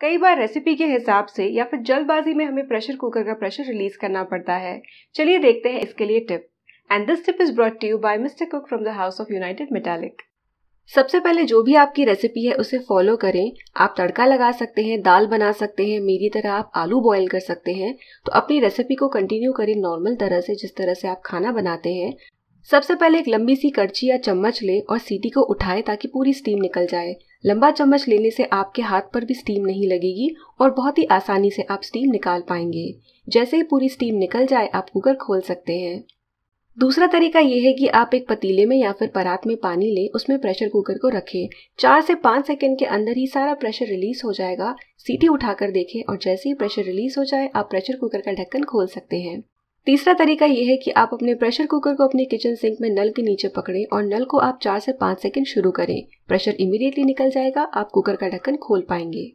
कई बार रेसिपी के हिसाब से या फिर जल्दबाजी में हमें प्रेशर कुकर का प्रेशर रिलीज करना पड़ता है चलिए देखते हैं इसके लिए tip and this tip is brought to you by mister Cook from the house of United Metallic सबसे पहले जो भी आपकी रेसिपी है उसे फॉलो करें आप तड़का लगा सकते हैं दाल बना सकते हैं मेरी तरह आप आलू बॉईल कर सकते हैं तो अपनी रेसिपी को कंटिन्यू करें नॉर्मल तरह से जिस तरह से आप खाना बनाते हैं सबसे पहले एक लंबी सी कड़ची या चम्मच लें और सीटी को उठाएं ताकि पूरी स्टीम निकल जाए लंबा चम्मच लेने से आपके हाथ पर भी स्टीम नहीं लगेगी और बहुत ही आसानी से आप स्टीम निकाल पाएंगे जैसे ही पूरी स्टीम निकल जाए आप कुकर खोल सकते हैं दूसरा तरीका यह है कि आप एक पतीले में या फिर परात में पानी लें उसमें प्रेशर कुकर को रखें चार से पाँच सेकंड के अंदर ही सारा प्रेशर रिलीज हो जाएगा सीटी उठाकर देखें और जैसे ही प्रेशर रिलीज हो जाए आप प्रेशर कुकर का ढक्कन खोल सकते हैं तीसरा तरीका यह है कि आप अपने प्रेशर कुकर को अपने किचन सिंक में नल के नीचे पकड़ें और नल को आप चार से पाँच सेकंड शुरू करें प्रेशर इमीडिएटली निकल जाएगा आप कुकर का ढक्कन खोल पाएंगे